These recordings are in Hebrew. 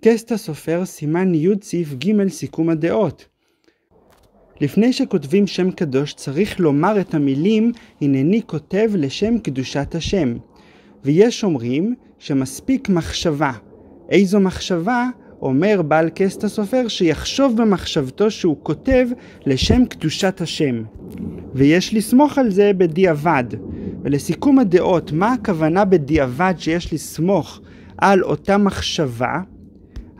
טסטה סופר סימן י' סעיף ג' סיכום הדעות. לפני שכותבים שם קדוש צריך לומר את המילים הנני כותב לשם קדושת השם. ויש אומרים שמספיק מחשבה. איזו מחשבה? אומר בעל קסט הסופר שיחשוב במחשבתו שהוא כותב לשם קדושת השם. ויש לסמוך על זה בדיעבד. ולסיכום הדעות, מה הכוונה בדיעבד שיש לסמוך על אותה מחשבה?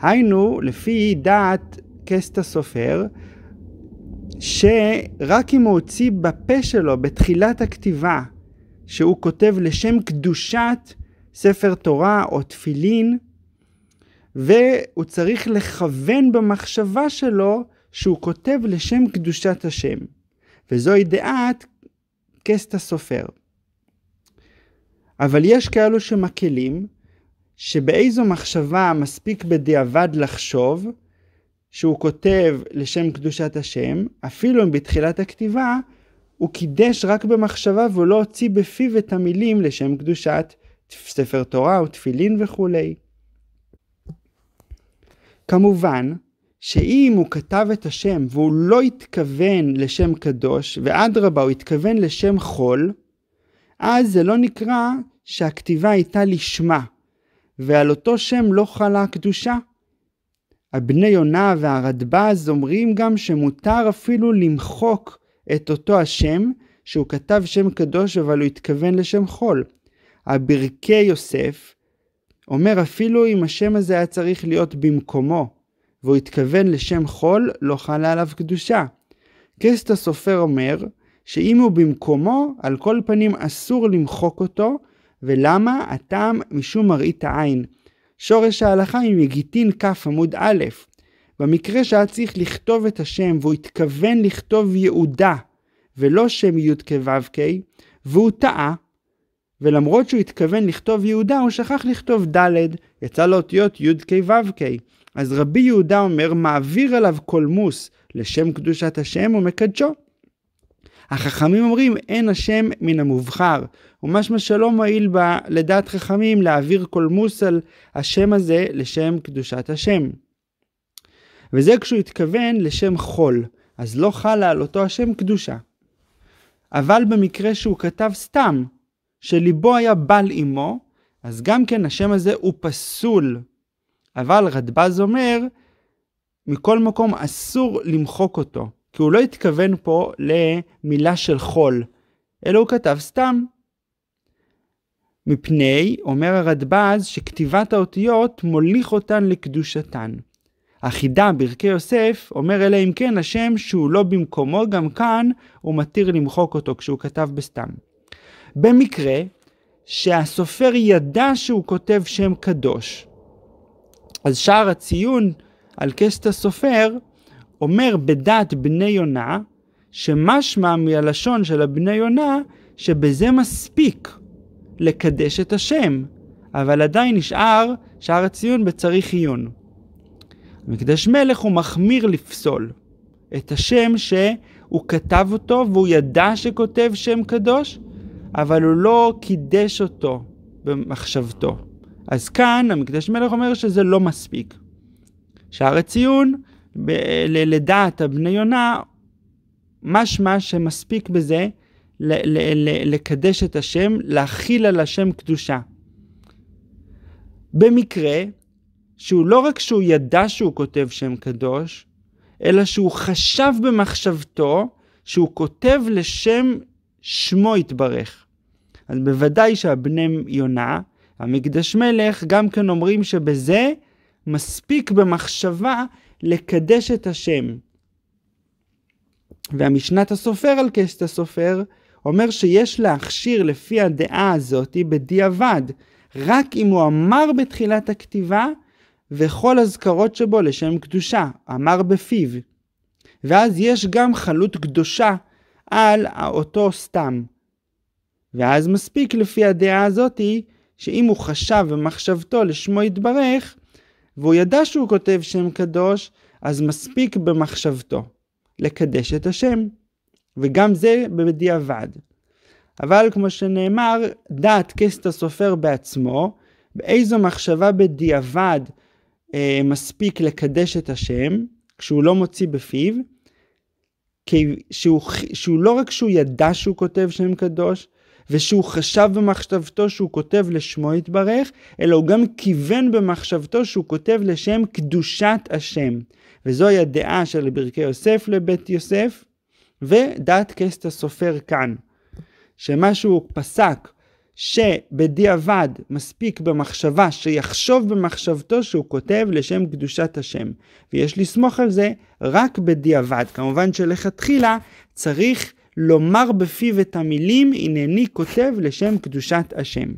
היינו, לפי דעת קסטה סופר, שרק אם הוא הוציא בפה שלו, בתחילת הכתיבה, שהוא כותב לשם קדושת ספר תורה או תפילין, והוא צריך לכוון במחשבה שלו שהוא כותב לשם קדושת השם. וזוהי דעת קסטה סופר. אבל יש כאלו שמקלים שבאיזו מחשבה מספיק בדיעבד לחשוב שהוא כותב לשם קדושת השם, אפילו אם בתחילת הכתיבה הוא קידש רק במחשבה והוא לא הוציא בפיו את המילים לשם קדושת ספר תורה או תפילין וכולי. כמובן שאם הוא כתב את השם והוא לא התכוון לשם קדוש, ואדרבה הוא התכוון לשם חול, אז זה לא נקרא שהכתיבה הייתה לשמה, ועל אותו שם לא חלה הקדושה. הבני יונה והרדב"ז אומרים גם שמותר אפילו למחוק את אותו השם, שהוא כתב שם קדוש אבל הוא התכוון לשם חול. הברכי יוסף אומר אפילו אם השם הזה היה צריך להיות במקומו, והוא התכוון לשם חול, לא חלה עליו קדושה. קסט הסופר אומר שאם הוא במקומו, על כל פנים אסור למחוק אותו, ולמה הטעם משום מראית העין. שורש ההלכה ממגיטין כ' עמוד א', במקרה שהיה צריך לכתוב את השם והוא התכוון לכתוב יהודה ולא שם י' כו' והוא טעה, ולמרות שהוא התכוון לכתוב יהודה הוא שכח לכתוב ד', יצא לאותיות י' כ' אז רבי יהודה אומר מעביר עליו קולמוס לשם קדושת השם ומקדשו. החכמים אומרים אין השם מן המובחר, ומשמע שלא מועיל בה לדעת חכמים להעביר קולמוס על השם הזה לשם קדושת השם. וזה כשהוא התכוון לשם חול, אז לא חלה על אותו השם קדושה. אבל במקרה שהוא כתב סתם, שליבו היה בל עמו, אז גם כן השם הזה הוא פסול. אבל רדב"ז אומר, מכל מקום אסור למחוק אותו. כי הוא לא התכוון פה למילה של חול, אלא הוא כתב סתם. מפני, אומר הרדב"ז, שכתיבת האותיות מוליך אותן לקדושתן. החידה ברכי יוסף אומר אלא אם כן השם שהוא לא במקומו גם כאן הוא מתיר למחוק אותו כשהוא כתב בסתם. במקרה שהסופר ידע שהוא כותב שם קדוש אז שער הציון על קשת הסופר אומר בדעת בני יונה, שמשמע מהלשון של הבני יונה, שבזה מספיק לקדש את השם, אבל עדיין נשאר שער הציון בצריך עיון. מקדש מלך הוא מחמיר לפסול את השם שהוא כתב אותו והוא ידע שכותב שם קדוש, אבל הוא לא קידש אותו במחשבתו. אז כאן המקדש מלך אומר שזה לא מספיק. שער הציון לדעת הבני יונה, משמע שמספיק בזה לקדש את השם, להכיל על השם קדושה. במקרה שהוא לא רק שהוא ידע שהוא כותב שם קדוש, אלא שהוא חשב במחשבתו שהוא כותב לשם שמו יתברך. אז בוודאי שהבני יונה, המקדש מלך, גם כן אומרים שבזה מספיק במחשבה לקדש את השם. והמשנת הסופר על קשת הסופר אומר שיש להכשיר לפי הדעה הזאתי בדיעבד, רק אם הוא אמר בתחילת הכתיבה וכל אזכרות שבו לשם קדושה, אמר בפיו. ואז יש גם חלות קדושה על אותו סתם. ואז מספיק לפי הדעה הזאתי, שאם הוא חשב במחשבתו לשמו יתברך, והוא ידע שהוא כותב שם קדוש, אז מספיק במחשבתו לקדש את השם, וגם זה בדיעבד. אבל כמו שנאמר, דעת קסט הסופר בעצמו, באיזו מחשבה בדיעבד אה, מספיק לקדש את השם, כשהוא לא מוציא בפיו, שהוא, שהוא לא רק שהוא ידע שהוא כותב שם קדוש, ושהוא חשב במחשבתו שהוא כותב לשמו יתברך, אלא הוא גם כיוון במחשבתו שהוא כותב לשם קדושת השם. וזוהי הדעה של ברכי יוסף לבית יוסף, ודעת קסט הסופר כאן, שמה שהוא פסק שבדיעבד מספיק במחשבה, שיחשוב במחשבתו שהוא כותב לשם קדושת השם. ויש לסמוך על זה רק בדיעבד. כמובן שלכתחילה צריך לומר בפיו את המילים הנני כותב לשם קדושת השם.